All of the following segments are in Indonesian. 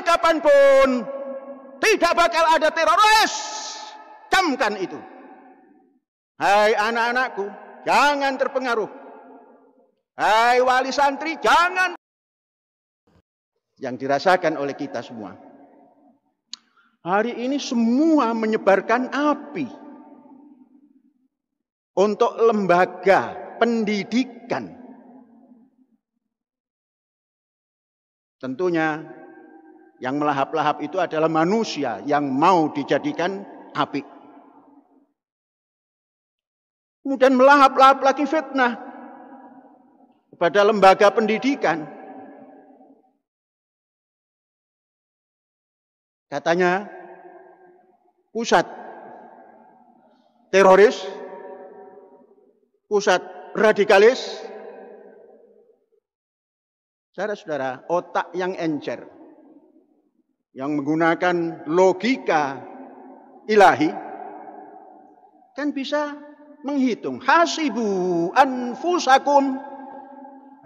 sampai kapanpun tidak bakal ada teroris. Camkan itu. Hai anak-anakku, jangan terpengaruh. Hai wali santri, jangan yang dirasakan oleh kita semua. Hari ini semua menyebarkan api untuk lembaga pendidikan. Tentunya yang melahap-lahap itu adalah manusia yang mau dijadikan api. Kemudian melahap-lahap lagi fitnah kepada lembaga pendidikan. Katanya pusat teroris, pusat radikalis. Saudara-saudara, otak yang encer yang menggunakan logika ilahi kan bisa menghitung hasibu anfusakum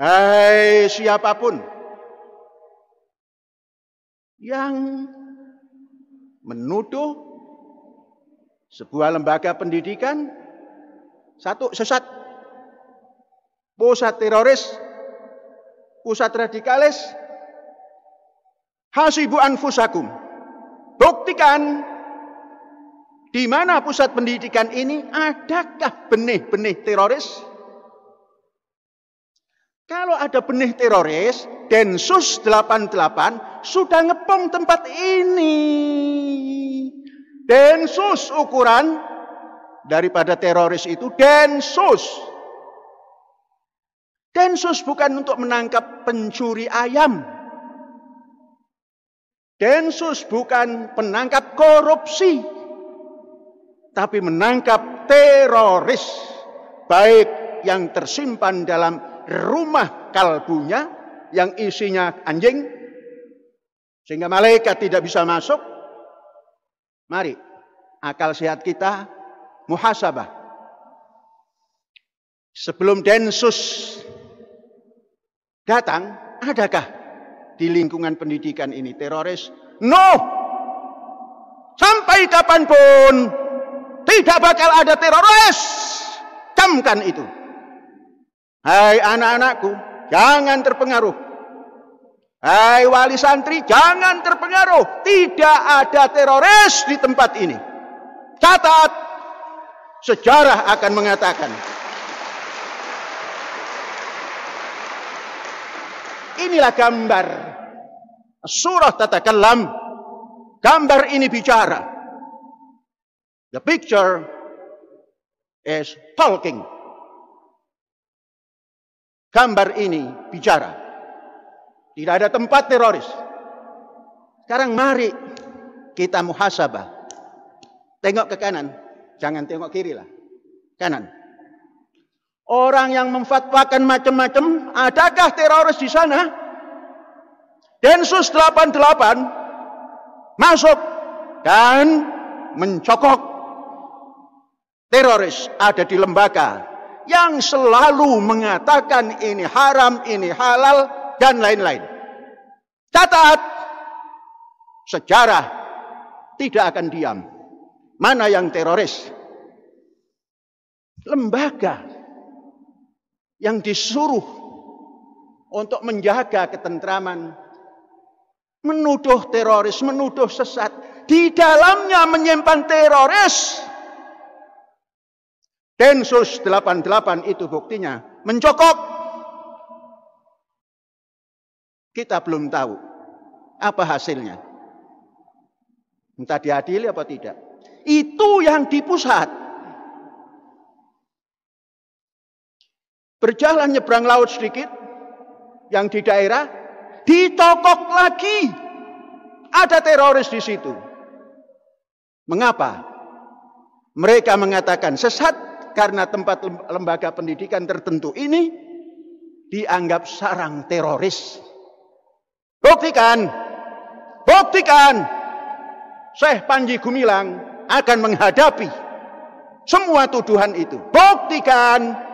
hai siapapun yang menuduh sebuah lembaga pendidikan satu sesat pusat teroris pusat radikalis Hasibu anfusakum. Buktikan di mana pusat pendidikan ini adakah benih-benih teroris? Kalau ada benih teroris, Densus 88 sudah ngepung tempat ini. Densus ukuran daripada teroris itu Densus. Densus bukan untuk menangkap pencuri ayam, Densus bukan penangkap korupsi, tapi menangkap teroris, baik yang tersimpan dalam rumah kalbunya yang isinya anjing, sehingga malaikat tidak bisa masuk. Mari, akal sehat kita muhasabah. Sebelum Densus datang, adakah di lingkungan pendidikan ini teroris? No. Sampai kapanpun tidak bakal ada teroris. Camkan itu. Hai anak-anakku, jangan terpengaruh. Hai wali santri, jangan terpengaruh. Tidak ada teroris di tempat ini. Catat, sejarah akan mengatakan. inilah gambar. Surah tata kelam Gambar ini bicara. The picture is talking. Gambar ini bicara. Tidak ada tempat teroris. Sekarang mari kita muhasabah. Tengok ke kanan, jangan tengok kiri lah. Kanan. Orang yang memfatwakan macam-macam, adakah teroris di sana? Densus 88 masuk dan mencokok teroris ada di lembaga yang selalu mengatakan ini haram, ini halal, dan lain-lain. Catat, sejarah tidak akan diam. Mana yang teroris? Lembaga yang disuruh untuk menjaga ketentraman, menuduh teroris, menuduh sesat, di dalamnya menyimpan teroris. Densus 88 itu buktinya mencokok. Kita belum tahu apa hasilnya. Entah diadili apa tidak. Itu yang di pusat. Berjalan nyebrang laut sedikit, yang di daerah ditokok lagi. Ada teroris di situ. Mengapa? Mereka mengatakan sesat karena tempat lembaga pendidikan tertentu ini dianggap sarang teroris. Buktikan, buktikan. Syekh Panji Gumilang akan menghadapi semua tuduhan itu. Buktikan